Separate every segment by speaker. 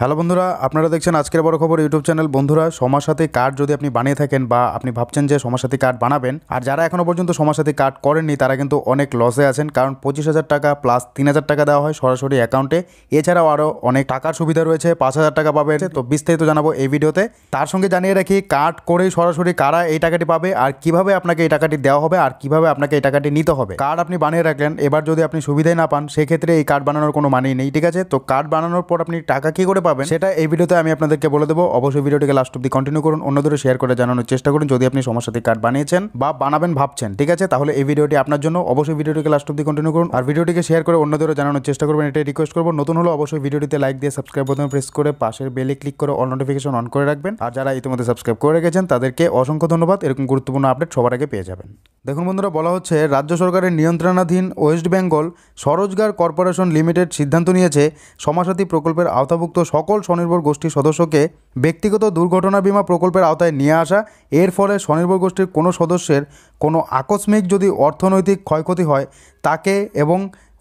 Speaker 1: hello বন্ধুরা আপনারা দেখছেন আজকের বড় খবর ইউটিউব চ্যানেল বন্ধুরা সমাজসাথী কার্ড যদি আপনি বানিয়ে থাকেন বা আপনি ভাবছেন যে সমাজসাথী কার্ড বানাবেন আর যারা এখনও পর্যন্ত সমাজসাথী কার্ড করেননি তারা কিন্তু অনেক লসে আছেন কারণ পঁচিশ হাজার টাকা প্লাস তিন হাজার টাকা দেওয়া হয় সরাসরি অ্যাকাউন্টে এছাড়াও আরও অনেক টাকার সুবিধা রয়েছে পাঁচ হাজার টাকা পাবে তো বিস্তারিত জানাবো এই ভিডিওতে তার সঙ্গে জানিয়ে রাখি কার্ড করেই সরাসরি কারা এই টাকাটি পাবে আর কিভাবে আপনাকে এই টাকাটি দেওয়া হবে আর কিভাবে আপনাকে এই টাকাটি নিতে হবে কার্ড আপনি বানিয়ে রাখলেন এবার যদি আপনি সুবিধাই না পান সেক্ষেত্রে এই কার্ড বানানোর কোনো মানেই নেই ঠিক আছে তো কার্ড বানানোর পর আপনি টাকা কী করে পাবেন সেটা এই ভিডিওতে আমি আপনাদেরকে বলে দেবো অবশ্যই ভিডিওটিকে লাস্ট অব্দি কন্টিনিউ করুন অন্যদেরও শেয়ার করে জানানোর চেষ্টা করুন যদি আপনি সমস্যাতে কার্ড বানিয়েছেন বা বানাবেন ভাবছেন ঠিক আছে তাহলে এই ভিডিওটি আপনার জন্য অবশ্যই ভিডিওটিকে লাস্ট অব্দি কন্টিনিউ করুন আর ভিডিওটিকে শেয়ার করে অন্যদেরও জানানোর চেষ্টা করবেন এটাই রিকোয়েস্ট করবো নতুন হলে অবশ্যই ভিডিওটিতে লাইক দিয়ে সাবস্ক্রাইব বোতাম প্রেস করে পাশের বেলে ক্লিক করে অল নোটিফিকেশন অন করে রাখবেন আর যারা ইতিমধ্যে সাবস্ক্রাইব করে রেখেছেন তাদেরকে অসংখ্য ধন্যবাদ এরকম গুরুত্বপূর্ণ আপডেট সবার আগে পেয়ে যাবেন দেখুন বন্ধুরা বলা হচ্ছে রাজ্য সরকারের নিয়ন্ত্রণাধীন ওয়েস্ট বেঙ্গল স্বরোজগার কর্পোরেশন লিমিটেড সিদ্ধান্ত নিয়েছে সমাসাথী প্রকল্পের আওতাভুক্ত সকল স্বনির্ভর গোষ্ঠীর সদস্যকে ব্যক্তিগত দুর্ঘটনা বিমা প্রকল্পের আওতায় নিয়ে আসা এর ফলে স্বনির্ভর গোষ্ঠীর কোনো সদস্যের কোনো আকস্মিক যদি অর্থনৈতিক ক্ষয়ক্ষতি হয় তাকে এবং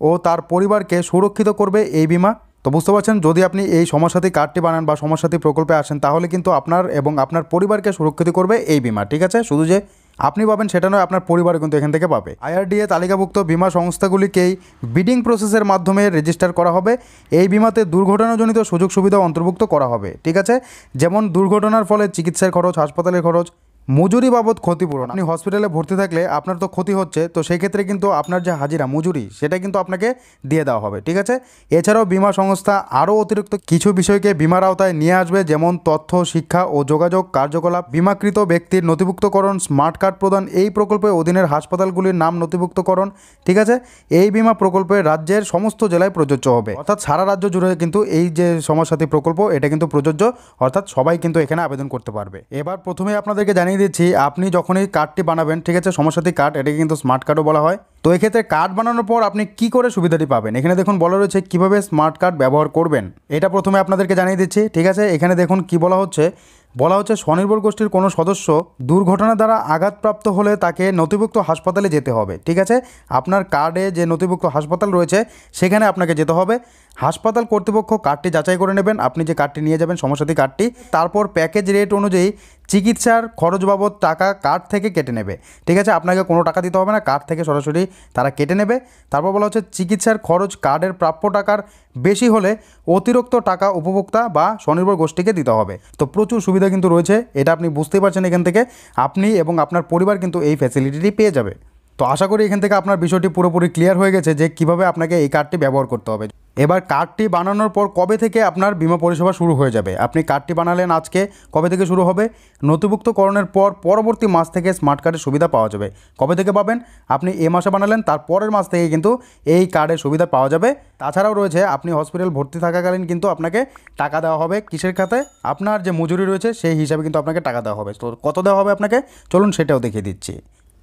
Speaker 1: ও তার পরিবারকে সুরক্ষিত করবে এই বিমা তো বুঝতে পারছেন যদি আপনি এই সমাজসাথী কার্ডটি বানান বা সমাজসাথী প্রকল্পে আসেন তাহলে কিন্তু আপনার এবং আপনার পরিবারকে সুরক্ষিত করবে এই বিমা ঠিক আছে শুধু যে আপনি পাবেন সেটা নয় আপনার পরিবার কিন্তু এখান থেকে পাবে আইআরডিএ তালিকাভুক্ত বিমা সংস্থাগুলিকেই বিডিং প্রসেসের মাধ্যমে রেজিস্টার করা হবে এই বিমাতে দুর্ঘটনাজনিত সুযোগ সুবিধা অন্তর্ভুক্ত করা হবে ঠিক আছে যেমন দুর্ঘটনার ফলে চিকিৎসার খরচ হাসপাতালের খরচ মজুরি বাবদ ক্ষতিপূরণ আপনি হসপিটালে ভর্তি থাকলে আপনার তো ক্ষতি হচ্ছে তো সেই ক্ষেত্রে কিন্তু আপনার যে হাজিরা মজুরি সেটা কিন্তু আপনাকে দিয়ে দেওয়া হবে ঠিক আছে এছাড়াও বিমা সংস্থা আরও অতিরিক্ত কিছু বিষয়কে বিমার আওতায় নিয়ে আসবে যেমন তথ্য শিক্ষা ও যোগাযোগ কার্যকলাপ বিমাকৃত ব্যক্তির নথিভুক্তকরণ স্মার্ট কার্ড প্রদান এই প্রকল্পের অধীনের হাসপাতালগুলির নাম নথিভুক্তকরণ ঠিক আছে এই বিমা প্রকল্পে রাজ্যের সমস্ত জেলায় প্রযোজ্য হবে অর্থাৎ সারা রাজ্য জুড়ে কিন্তু এই যে সমাজসাথী প্রকল্প এটা কিন্তু প্রযোজ্য অর্থাৎ সবাই কিন্তু এখানে আবেদন করতে পারবে এবার প্রথমে আপনাদেরকে জানিয়ে জানিয়ে দিচ্ছি আপনি যখন এই কার্ডটি বানাবেন ঠিক আছে সমস্যাটি কার্ড এটাকে কিন্তু স্মার্ট কার্ডও বলা হয় তো এক্ষেত্রে কার্ড বানানোর পর আপনি কি করে সুবিধাটি পাবেন এখানে দেখুন বলা রয়েছে কিভাবে স্মার্ট কার্ড ব্যবহার করবেন এটা প্রথমে আপনাদেরকে জানিয়ে দিচ্ছি ঠিক আছে এখানে দেখুন কি বলা হচ্ছে বলা হচ্ছে স্বনির্ভর গোষ্ঠীর কোনো সদস্য দুর্ঘটনা দ্বারা আঘাতপ্রাপ্ত হলে তাকে নথিভুক্ত হাসপাতালে যেতে হবে ঠিক আছে আপনার কার্ডে যে নথিভুক্ত হাসপাতাল রয়েছে সেখানে আপনাকে যেতে হবে হাসপাতাল কর্তৃপক্ষ কার্ডটি যাচাই করে নেবেন আপনি যে কার্ডটি নিয়ে যাবেন সমস্যাতি কার্ডটি তারপর প্যাকেজ রেট অনুযায়ী চিকিৎসার খরচ বাবদ টাকা কার্ড থেকে কেটে নেবে ঠিক আছে আপনাকে কোনো টাকা দিতে হবে না কার্ড থেকে সরাসরি তারা কেটে নেবে তারপর বলা হচ্ছে চিকিৎসার খরচ কার্ডের প্রাপ্য টাকার বেশি হলে অতিরিক্ত টাকা উপভোক্তা বা স্বনির্ভর গোষ্ঠীকে দিতে হবে তো প্রচুর সুবিধা সুবিধা কিন্তু রয়েছে এটা আপনি বুঝতেই পারছেন এখান থেকে আপনি এবং আপনার পরিবার কিন্তু এই ফ্যাসিলিটিটি পেয়ে যাবে তো আশা করি এখান থেকে আপনার বিষয়টি পুরোপুরি ক্লিয়ার হয়ে গেছে যে কিভাবে আপনাকে এই কার্ডটি ব্যবহার করতে হবে এবার কার্ডটি বানানোর পর কবে থেকে আপনার বিমা পরিষেবা শুরু হয়ে যাবে আপনি কার্ডটি বানালেন আজকে কবে থেকে শুরু হবে নথিভুক্তকরণের পর পরবর্তী মাস থেকে স্মার্ট কার্ডের সুবিধা পাওয়া যাবে কবে থেকে পাবেন আপনি এ মাসে বানালেন তার পরের মাস থেকে কিন্তু এই কার্ডের সুবিধা পাওয়া যাবে তাছাড়াও রয়েছে আপনি হসপিটাল ভর্তি থাকাকালীন কিন্তু আপনাকে টাকা দেওয়া হবে কিসের খাতে আপনার যে মজুরি রয়েছে সেই হিসাবে কিন্তু আপনাকে টাকা দেওয়া হবে তো কত দেওয়া হবে আপনাকে চলুন সেটাও দেখিয়ে দিচ্ছি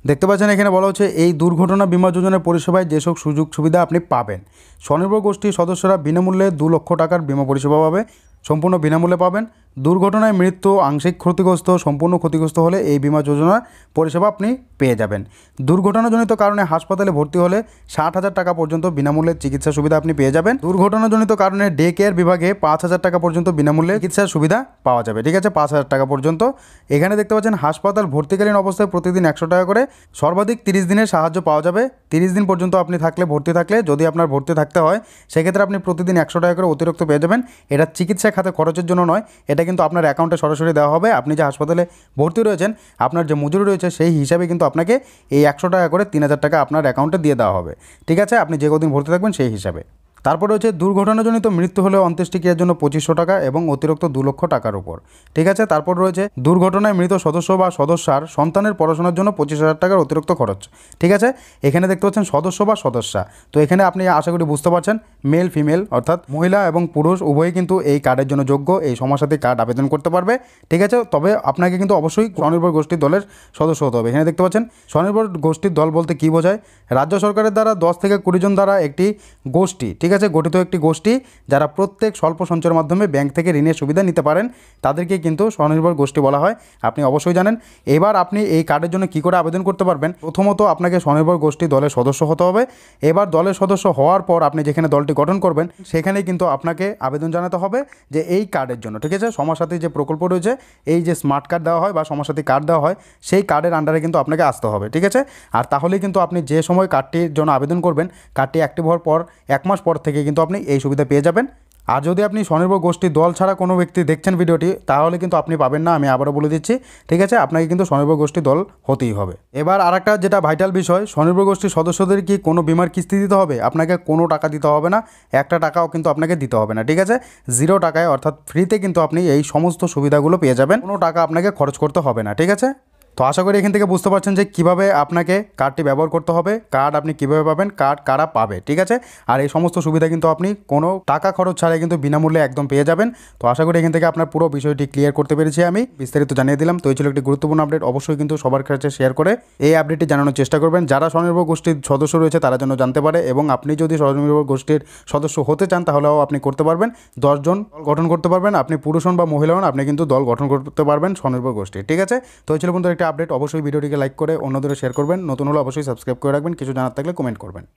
Speaker 1: দেখতে পাচ্ছেন এখানে বলা হচ্ছে এই দুর্ঘটনা বিমা যোজনার পরিষেবায় যেসব সুযোগ সুবিধা আপনি পাবেন স্বনির্ভর গোষ্ঠীর সদস্যরা বিনামূল্যে দু লক্ষ টাকার বিমা পরিষেবা পাবে সম্পূর্ণ বিনামূল্যে পাবেন দুর্ঘটনায় মৃত্যু আংশিক ক্ষতিগ্রস্ত সম্পূর্ণ ক্ষতিগ্রস্ত হলে এই বিমা যোজনার পরিষেবা আপনি পেয়ে যাবেন দুর্ঘটনাজনিত কারণে হাসপাতালে ভর্তি হলে ষাট হাজার টাকা পর্যন্ত বিনামূল্যে চিকিৎসা সুবিধা আপনি পেয়ে যাবেন দুর্ঘটনাজনিত কারণে ডে কেয়ার বিভাগে পাঁচ হাজার টাকা পর্যন্ত বিনামূল্যে চিকিৎসার সুবিধা পাওয়া যাবে ঠিক আছে পাঁচ হাজার টাকা পর্যন্ত এখানে দেখতে পাচ্ছেন হাসপাতাল ভর্তিকালীন অবস্থায় প্রতিদিন একশো টাকা করে সর্বাধিক তিরিশ দিনের সাহায্য পাওয়া যাবে তিরিশ দিন পর্যন্ত আপনি থাকলে ভর্তি থাকলে যদি আপনার ভর্তি থাকতে হয় সেক্ষেত্রে আপনি প্রতিদিন একশো টাকা করে অতিরিক্ত পেয়ে যাবেন এটা চিকিৎসা খাতে খরচের জন্য নয় এটা সেটা কিন্তু আপনার অ্যাকাউন্টে সরাসরি দেওয়া হবে আপনি যে হাসপাতালে ভর্তি রয়েছেন আপনার যে মজুরি রয়েছে সেই হিসাবে কিন্তু আপনাকে এই একশো টাকা করে তিন হাজার টাকা আপনার অ্যাকাউন্টে দিয়ে দেওয়া হবে ঠিক আছে আপনি যে কদিন ভর্তি থাকবেন সেই হিসাবে তারপরে হচ্ছে দুর্ঘটনাজনিত মৃত্যু হলে অন্ত্যেষ্টিক্রিয়ার জন্য পঁচিশশো টাকা এবং অতিরিক্ত দু লক্ষ টাকার উপর ঠিক আছে তারপর রয়েছে দুর্ঘটনায় মৃত সদস্য বা সদস্যার সন্তানের পড়াশোনার জন্য পঁচিশ হাজার টাকার অতিরিক্ত খরচ ঠিক আছে এখানে দেখতে পাচ্ছেন সদস্য বা সদস্যা তো এখানে আপনি আশা করি বুঝতে পারছেন মেল ফিমেল অর্থাৎ মহিলা এবং পুরুষ উভয়ই কিন্তু এই কার্ডের জন্য যোগ্য এই সমাজসাথী কার্ড আবেদন করতে পারবে ঠিক আছে তবে আপনাকে কিন্তু অবশ্যই স্বনির্ভর গোষ্ঠীর দলের সদস্য হতে হবে এখানে দেখতে পাচ্ছেন স্বনির্ভর গোষ্ঠীর দল বলতে কী বোঝায় রাজ্য সরকারের দ্বারা দশ থেকে কুড়ি জন দ্বারা একটি গোষ্ঠী ঠিক ঠিক আছে গঠিত একটি গোষ্ঠী যারা প্রত্যেক স্বল্প সঞ্চয়ের মাধ্যমে ব্যাংক থেকে ঋণের সুবিধা নিতে পারেন তাদেরকে কিন্তু স্বনির্ভর গোষ্ঠী বলা হয় আপনি অবশ্যই জানেন এবার আপনি এই কার্ডের জন্য কি করে আবেদন করতে পারবেন প্রথমত আপনাকে স্বনির্ভর গোষ্ঠী দলের সদস্য হতে হবে এবার দলের সদস্য হওয়ার পর আপনি যেখানে দলটি গঠন করবেন সেখানে কিন্তু আপনাকে আবেদন জানাতে হবে যে এই কার্ডের জন্য ঠিক আছে সমাজসাথী যে প্রকল্প রয়েছে এই যে স্মার্ট কার্ড দেওয়া হয় বা সমাজসাথী কার্ড দেওয়া হয় সেই কার্ডের আন্ডারে কিন্তু আপনাকে আসতে হবে ঠিক আছে আর তাহলে কিন্তু আপনি যে সময় কার্ডটির জন্য আবেদন করবেন কার্ডটি অ্যাক্টিভ হওয়ার পর এক মাস পর থেকে কিন্তু আপনি এই সুবিধা পেয়ে যাবেন আর যদি আপনি স্বনির্ভর গোষ্ঠী দল ছাড়া কোনো ব্যক্তি দেখছেন ভিডিওটি তাহলে কিন্তু আপনি পাবেন না আমি আবারও বলে দিচ্ছি ঠিক আছে আপনাকে কিন্তু স্বনির্ভর গোষ্ঠী দল হতেই হবে এবার আর যেটা ভাইটাল বিষয় স্বনির্ভর গোষ্ঠীর সদস্যদের কি কোনো বিমার কিস্তি দিতে হবে আপনাকে কোনো টাকা দিতে হবে না একটা টাকাও কিন্তু আপনাকে দিতে হবে না ঠিক আছে জিরো টাকায় অর্থাৎ ফ্রিতে কিন্তু আপনি এই সমস্ত সুবিধাগুলো পেয়ে যাবেন কোনো টাকা আপনাকে খরচ করতে হবে না ঠিক আছে তো আশা করি এখান থেকে বুঝতে পারছেন যে কিভাবে আপনাকে কার্ডটি ব্যবহার করতে হবে কার্ড আপনি কিভাবে পাবেন কার্ড কারা পাবে ঠিক আছে আর এই সমস্ত সুবিধা কিন্তু আপনি কোনো টাকা খরচ ছাড়াই কিন্তু বিনামূল্যে একদম পেয়ে যাবেন তো আশা করি এখান থেকে আপনার পুরো বিষয়টি ক্লিয়ার করতে পেরেছি আমি বিস্তারিত জানিয়ে দিলাম তো এই ছিল একটি গুরুত্বপূর্ণ আপডেট অবশ্যই কিন্তু সবার কাছে শেয়ার করে এই আপডেটটি জানানোর চেষ্টা করবেন যারা স্বনির্ভর গোষ্ঠীর সদস্য রয়েছে তারা যেন জানতে পারে এবং আপনি যদি স্বনির্ভর গোষ্ঠীর সদস্য হতে চান তাহলেও আপনি করতে পারবেন দশজন দল গঠন করতে পারবেন আপনি পুরুষ হন বা মহিলা হন আপনি কিন্তু দল গঠন করতে পারবেন স্বনির্ভর গোষ্ঠী ঠিক আছে তো এই ছিল বন্ধু আপডেট অবশ্যই ভিডিওটিকে লাইক করে অন্যদেরও শেয়ার করবেন নতুন হলে অবশ্যই সাবস্ক্রাইব করে রাখবেন কিছু জানার থাকলে কমেন্ট করবেন